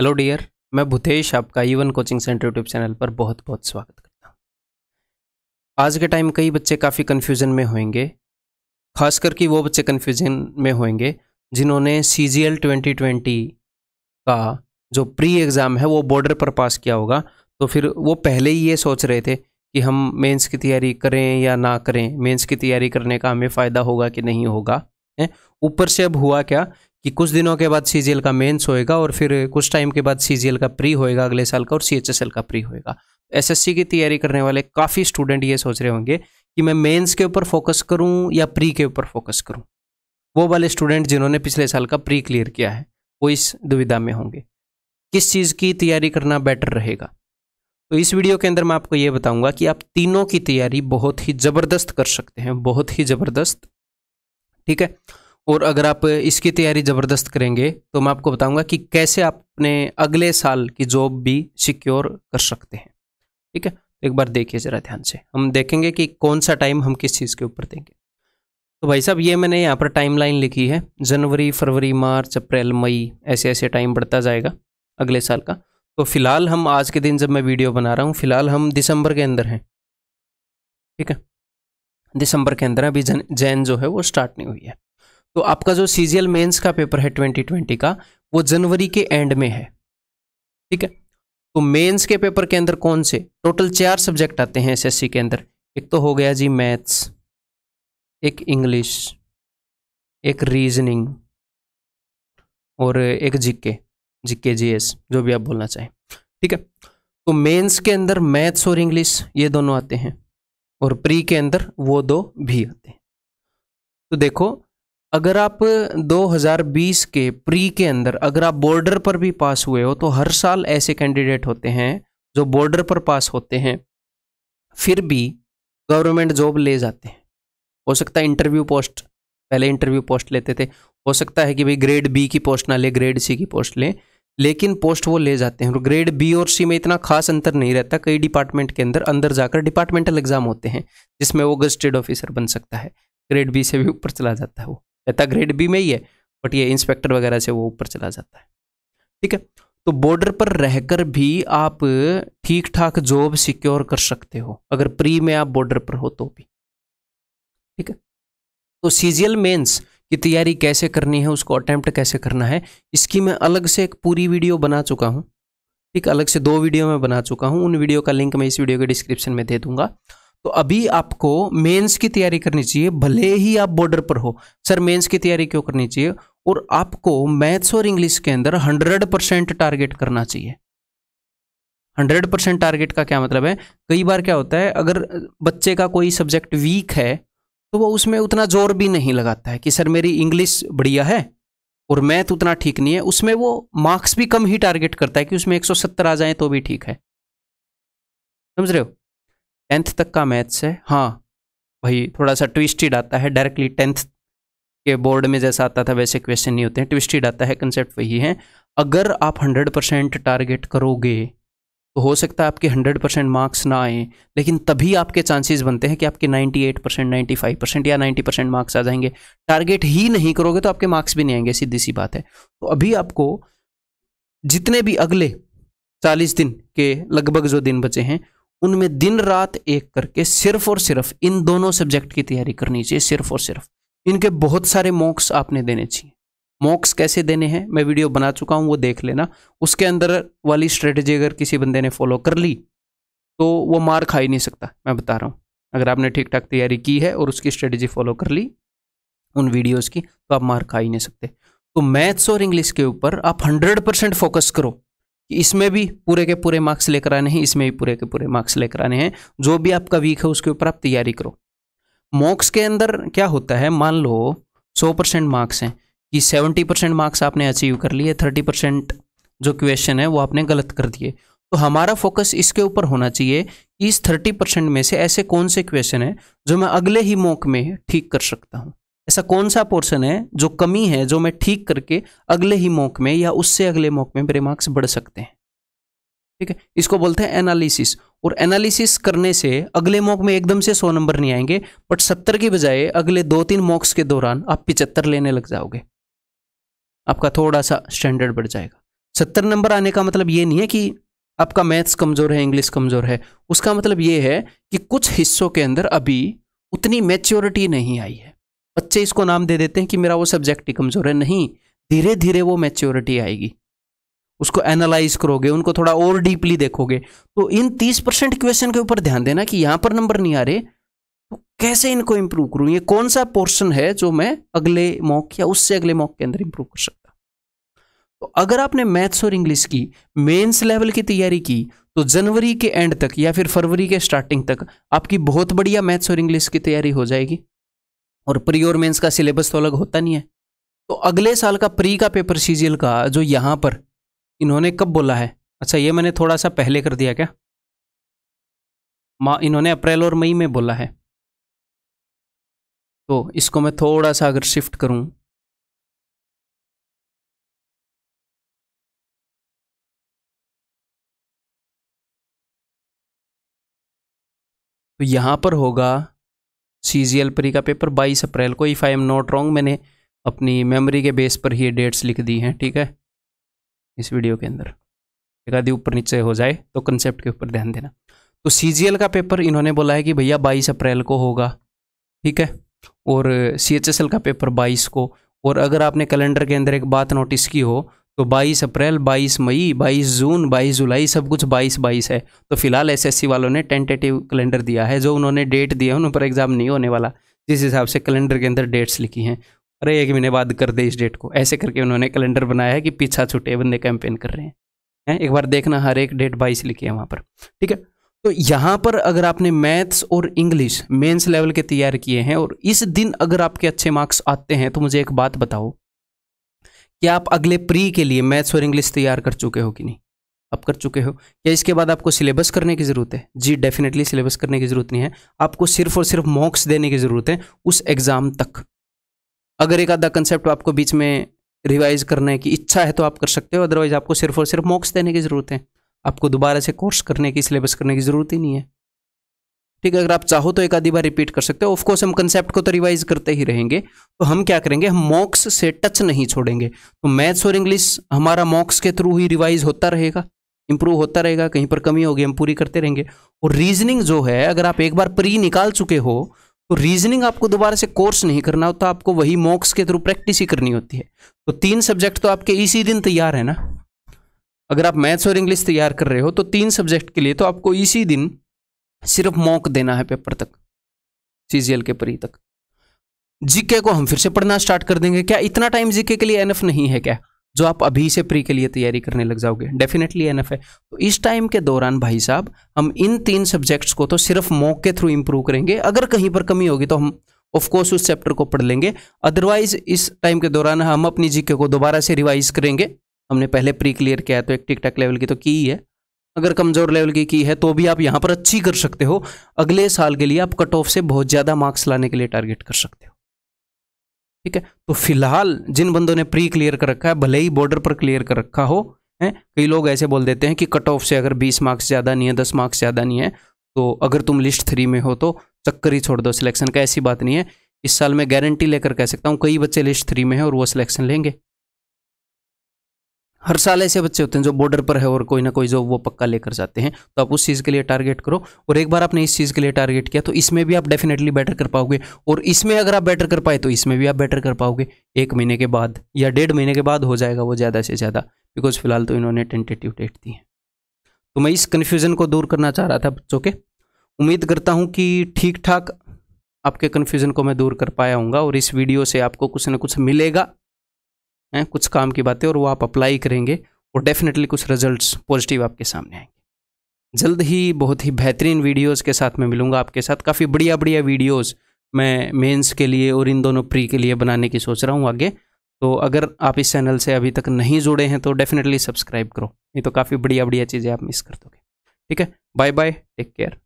Hello dear मैं भूतेश आपका even coaching centre YouTube channel पर बहुत बहुत स्वागत करता हूँ आज के टाइम कई बच्चे काफ़ी कन्फ्यूज़न में होंगे खास करके वो बच्चे कन्फ्यूज़न में होंगे जिन्होंने C G L twenty twenty का जो प्री एग्ज़ाम है वो बॉर्डर पर पास किया होगा तो फिर वो पहले ही ये सोच रहे थे कि हम मेंस की तैयारी करें या ना करें मेंस की तैयारी करने का हमें फ़ायदा होगा कि नहीं होगा ऊपर से अब हुआ क्या कि कुछ दिनों के बाद सी का मेन्स होएगा और फिर कुछ टाइम के बाद सी का प्री होएगा अगले साल का और सी का प्री होएगा एसएससी की तैयारी करने वाले काफ़ी स्टूडेंट ये सोच रहे होंगे कि मैं मेंस के ऊपर फोकस करूं या प्री के ऊपर फोकस करूं वो वाले स्टूडेंट जिन्होंने पिछले साल का प्री क्लियर किया है वो इस दुविधा में होंगे किस चीज़ की तैयारी करना बेटर रहेगा तो इस वीडियो के अंदर मैं आपको ये बताऊंगा कि आप तीनों की तैयारी बहुत ही ज़बरदस्त कर सकते हैं बहुत ही ज़बरदस्त ठीक है और अगर आप इसकी तैयारी ज़बरदस्त करेंगे तो मैं आपको बताऊंगा कि कैसे आप अपने अगले साल की जॉब भी सिक्योर कर सकते हैं ठीक है तो एक बार देखिए ज़रा ध्यान से हम देखेंगे कि कौन सा टाइम हम किस चीज़ के ऊपर देंगे तो भाई साहब ये मैंने यहाँ पर टाइम लाइन लिखी है जनवरी फरवरी मार्च अप्रैल मई ऐसे ऐसे टाइम बढ़ता जाएगा अगले साल का तो फिलहाल हम आज के दिन जब मैं वीडियो बना रहा हूँ फिलहाल हम दिसंबर के अंदर हैं ठीक है दिसंबर के अंदर अभी जैन जो है वो स्टार्ट नहीं हुई है तो आपका जो सीजीएल मेंस का पेपर है 2020 का वो जनवरी के एंड में है ठीक है तो मेंस के पेपर के अंदर कौन से टोटल चार सब्जेक्ट आते हैं एसएससी के अंदर एक तो हो गया जी मैथ्स एक इंग्लिश एक रीजनिंग और एक जीके जीके जीएस जो भी आप बोलना चाहें ठीक है तो मेंस के अंदर मैथ्स और इंग्लिश ये दोनों आते हैं और प्री के अंदर वो दो भी आते हैं तो देखो अगर आप 2020 के प्री के अंदर अगर आप बॉर्डर पर भी पास हुए हो तो हर साल ऐसे कैंडिडेट होते हैं जो बॉर्डर पर पास होते हैं फिर भी गवर्नमेंट जॉब ले जाते हैं हो सकता है इंटरव्यू पोस्ट पहले इंटरव्यू पोस्ट लेते थे हो सकता है कि भाई ग्रेड बी की पोस्ट ना ले ग्रेड सी की पोस्ट लें लेकिन पोस्ट वो ले जाते हैं और ग्रेड बी और सी में इतना खास अंतर नहीं रहता कई डिपार्टमेंट के अंदर अंदर जाकर डिपार्टमेंटल एग्जाम होते हैं जिसमें वो गजटेड ऑफिसर बन सकता है ग्रेड बी से भी ऊपर चला जाता है वो रहता ग्रेड बी में ही है बट ये इंस्पेक्टर वगैरह से वो ऊपर चला जाता है ठीक है तो बॉर्डर पर रहकर भी आप ठीक ठाक जॉब सिक्योर कर सकते हो अगर प्री में आप बॉर्डर पर हो तो भी ठीक है तो सीजियल मेंस की तैयारी कैसे करनी है उसको अटेम्प्ट कैसे करना है इसकी मैं अलग से एक पूरी वीडियो बना चुका हूँ ठीक अलग से दो वीडियो मैं बना चुका हूँ उन वीडियो का लिंक मैं इस वीडियो के डिस्क्रिप्शन में दे दूंगा तो अभी आपको मेंस की तैयारी करनी चाहिए भले ही आप बॉर्डर पर हो सर मेंस की तैयारी क्यों करनी चाहिए और आपको मैथ्स और इंग्लिश के अंदर हंड्रेड परसेंट टारगेट करना चाहिए हंड्रेड परसेंट टारगेट का क्या मतलब है कई बार क्या होता है अगर बच्चे का कोई सब्जेक्ट वीक है तो वो उसमें उतना जोर भी नहीं लगाता है कि सर मेरी इंग्लिश बढ़िया है और मैथ उतना ठीक नहीं है उसमें वो मार्क्स भी कम ही टारगेट करता है कि उसमें 170 आ जाए तो भी ठीक है समझ रहे हो टेंथ तक का मैथ्स है हाँ भाई थोड़ा सा ट्विस्टेड आता है डायरेक्टली टेंथ के बोर्ड में जैसा आता था वैसे क्वेश्चन नहीं होते हैं ट्विस्टेड आता है कंसेप्ट वही है अगर आप हंड्रेड परसेंट टारगेट करोगे तो हो सकता है आपके हंड्रेड परसेंट मार्क्स ना आए लेकिन तभी आपके चांसेस बनते हैं कि आपके ninety eight percent ninety five percent या नाइन्टी परसेंट मार्क्स आ जाएंगे टारगेट ही नहीं करोगे तो आपके मार्क्स भी नहीं आएंगे सीधी सी बात है तो अभी आपको जितने भी अगले चालीस दिन के लगभग जो दिन बचे हैं उनमें दिन रात एक करके सिर्फ और सिर्फ इन दोनों सब्जेक्ट की तैयारी करनी चाहिए सिर्फ और सिर्फ इनके बहुत सारे मॉक्स आपने देने चाहिए मॉक्स कैसे देने हैं मैं वीडियो बना चुका हूँ वो देख लेना उसके अंदर वाली स्ट्रेटजी अगर किसी बंदे ने फॉलो कर ली तो वो मार खा ही नहीं सकता मैं बता रहा हूँ अगर आपने ठीक ठाक तैयारी की है और उसकी स्ट्रेटजी फॉलो कर ली उन वीडियोज़ की तो आप मार खा ही नहीं सकते तो मैथ्स और इंग्लिश के ऊपर आप हंड्रेड परसेंट फोकस करो इसमें भी पूरे के पूरे मार्क्स लेकर आने हैं इसमें भी पूरे के पूरे मार्क्स लेकर आने हैं जो भी आपका वीक है उसके ऊपर आप तैयारी करो मॉक्स के अंदर क्या होता है मान लो सौ परसेंट मार्क्स हैं कि सेवेंटी परसेंट मार्क्स आपने अचीव कर लिए थर्टी परसेंट जो क्वेश्चन है वो आपने गलत कर दिए तो हमारा फोकस इसके ऊपर होना चाहिए कि इस थर्टी परसेंट में से ऐसे कौन से क्वेश्चन हैं जो मैं अगले ही मॉक में ठीक कर सकता हूँ ऐसा कौन सा पोर्शन है जो कमी है जो मैं ठीक करके अगले ही मॉक में या उससे अगले मॉक में मेरे मार्क्स बढ़ सकते हैं ठीक है इसको बोलते हैं एनालिसिस और एनालिसिस करने से अगले मॉक में एकदम से सौ नंबर नहीं आएंगे बट सत्तर के बजाय अगले दो तीन मॉक्स के दौरान आप पिचहत्तर लेने लग जाओगे आपका थोड़ा सा स्टैंडर्ड बढ़ जाएगा सत्तर नंबर आने का मतलब ये नहीं है कि आपका मैथ्स कमज़ोर है इंग्लिश कमज़ोर है उसका मतलब ये है कि कुछ हिस्सों के अंदर अभी उतनी मेच्योरिटी नहीं आई है बच्चे इसको नाम दे देते हैं कि मेरा वो सब्जेक्ट ही कमज़ोर है नहीं धीरे धीरे वो मैच्योरिटी आएगी उसको एनालाइज करोगे उनको थोड़ा और डीपली देखोगे तो इन तीस परसेंट क्वेश्चन के ऊपर ध्यान देना कि यहां पर नंबर नहीं आ रहे तो कैसे इनको इंप्रूव करूं ये कौन सा पोर्शन है जो मैं अगले मॉक या उससे अगले मॉक के अंदर इंप्रूव कर सकता तो अगर आपने मैथ्स और इंग्लिश की मेंस लेवल की तैयारी की तो जनवरी के एंड तक या फिर फरवरी के स्टार्टिंग तक आपकी बहुत बढ़िया मैथ्स और इंग्लिश की तैयारी हो जाएगी और प्री और मेंस का सिलेबस तो अलग होता नहीं है तो अगले साल का प्री का पेपर सीजीएल का जो यहाँ पर इन्होंने कब बोला है अच्छा ये मैंने थोड़ा सा पहले कर दिया क्या माँ इन्होंने अप्रैल और मई में बोला है तो इसको मैं थोड़ा सा अगर शिफ्ट करूं तो यहाँ पर होगा सी जी एल प्री का पेपर बाईस अप्रैल को if I am not wrong मैंने अपनी मेमोरी के बेस पर ही डेट्स लिख दी हैं ठीक है इस वीडियो के अंदर एक आदि ऊपर नीचे हो जाए तो कंसेप्ट के ऊपर ध्यान देना तो सी का पेपर इन्होंने बोला है कि भैया बाईस अप्रैल को होगा ठीक है और सी का पेपर बाईस को और अगर आपने कैलेंडर के अंदर एक बात नोटिस की हो तो 22 अप्रैल 22 मई 22 जून 22 जुलाई सब कुछ 22 22 है तो फिलहाल एसएससी वालों ने टेंटेटिव कैलेंडर दिया है जो उन्होंने डेट दिए उन पर एग्ज़ाम नहीं होने वाला जिस हिसाब से कैलेंडर के अंदर डेट्स लिखी हैं अरे एक महीने बाद कर दे इस डेट को ऐसे करके उन्होंने कैलेंडर बनाया है कि पीछा छुटे बंदे कैंपेन कर रहे हैं है? एक बार देखना हर एक डेट बाईस लिखी है वहाँ पर ठीक है तो यहाँ पर अगर आपने मैथ्स और इंग्लिश मेन्स लेवल के तैयार किए हैं और इस दिन अगर आपके अच्छे मार्क्स आते हैं तो मुझे एक बात बताओ कि आप अगले प्री के लिए मैथ्स और इंग्लिश तैयार कर चुके हो कि नहीं आप कर चुके हो क्या इसके बाद आपको सिलेबस करने की ज़रूरत है जी डेफिनेटली सिलेबस करने की ज़रूरत नहीं है आपको सिर्फ और सिर्फ मॉक्स देने की ज़रूरत है उस एग्ज़ाम तक अगर एक आधा कंसेप्ट आपको बीच में रिवाइज करने की इच्छा है तो आप कर सकते हो अदरवाइज आपको सिर्फ और सिर्फ मॉक्स देने की ज़रूरत है आपको दोबारा से कोर्स करने की सिलेबस करने की ज़रूरत ही नहीं है ठीक है अगर आप चाहो तो एक आधी बार रिपीट कर सकते हो ऑफकोर्स हम कंसेप्ट को तो रिवाइज करते ही रहेंगे तो हम क्या करेंगे हम मॉक्स से टच नहीं छोड़ेंगे तो मैथ्स और इंग्लिश हमारा मॉक्स के थ्रू ही रिवाइज होता रहेगा इंप्रूव होता रहेगा कहीं पर कमी होगी हम पूरी करते रहेंगे और रीजनिंग जो है अगर आप एक बार प्री निकाल चुके हो तो रीजनिंग आपको दोबारा से कोर्स नहीं करना होता आपको वही मॉक्स के थ्रू प्रैक्टिस ही करनी होती है तो तीन सब्जेक्ट तो आपके इसी दिन तैयार है ना अगर आप मैथ्स और इंग्लिश तैयार कर रहे हो तो तीन सब्जेक्ट के लिए तो आपको इसी दिन सिर्फ मॉक देना है पेपर तक सीजीएल के परी तक जीके को हम फिर से पढ़ना स्टार्ट कर देंगे क्या इतना टाइम जीके के लिए एनएफ नहीं है क्या जो आप अभी से प्री के लिए तैयारी करने लग जाओगे डेफिनेटली एनएफ है तो इस टाइम के दौरान भाई साहब हम इन तीन सब्जेक्ट्स को तो सिर्फ मॉक के थ्रू इंप्रूव करेंगे अगर कहीं पर कमी होगी तो हम ऑफकोर्स उस चैप्टर को पढ़ लेंगे अदरवाइज इस टाइम के दौरान हम अपनी जीके को दोबारा से रिवाइज करेंगे हमने पहले प्री क्लियर किया है तो एक टिकटक लेवल की तो की ही है अगर कमज़ोर लेवल की की है तो भी आप यहाँ पर अच्छी कर सकते हो अगले साल के लिए आप कट ऑफ से बहुत ज़्यादा मार्क्स लाने के लिए टारगेट कर सकते हो ठीक है तो फिलहाल जिन बंदों ने प्री क्लियर कर रखा है भले ही बॉर्डर पर क्लियर कर रखा हो है कई लोग ऐसे बोल देते हैं कि कट ऑफ से अगर बीस मार्क्स ज़्यादा नहीं है दस मार्क्स ज़्यादा नहीं है तो अगर तुम लिस्ट थ्री में हो तो चक्कर ही छोड़ दो सिलेक्शन का ऐसी बात नहीं है इस साल मैं गारंटी लेकर कह सकता हूँ कई बच्चे लिस्ट थ्री में हैं और वो सिलेक्शन लेंगे हर साल ऐसे बच्चे होते हैं जो बॉर्डर पर है और कोई ना कोई जो वो पक्का लेकर जाते हैं तो आप उस चीज़ के लिए टारगेट करो और एक बार आपने इस चीज़ के लिए टारगेट किया तो इसमें भी आप डेफिनेटली बेटर कर पाओगे और इसमें अगर आप बेटर कर पाए तो इसमें भी आप बेटर कर पाओगे एक महीने के बाद या डेढ़ महीने के बाद हो जाएगा वो ज़्यादा से ज़्यादा बिकॉज फिलहाल तो इन्होंने टेंटेटिव डेट दी है तो मैं इस कन्फ्यूज़न को दूर करना चाह रहा था बच्चों के उम्मीद करता हूँ कि ठीक ठाक आपके कन्फ्यूज़न को मैं दूर कर पाया हूँगा और इस वीडियो से आपको कुछ ना कुछ मिलेगा हैं कुछ काम की बातें और वो आप अप्लाई करेंगे और डेफिनेटली कुछ रिजल्ट्स पॉजिटिव आपके सामने आएंगे जल्द ही बहुत ही बेहतरीन वीडियोस के साथ मैं मिलूंगा आपके साथ काफ़ी बढ़िया बढ़िया वीडियोस मैं मेंस के लिए और इन दोनों प्री के लिए बनाने की सोच रहा हूँ आगे तो अगर आप इस चैनल से अभी तक नहीं जुड़े हैं तो डेफिनेटली सब्सक्राइब करो नहीं तो काफ़ी बढ़िया बढ़िया चीज़ें आप मिस कर दोगे ठीक है बाय बाय टेक केयर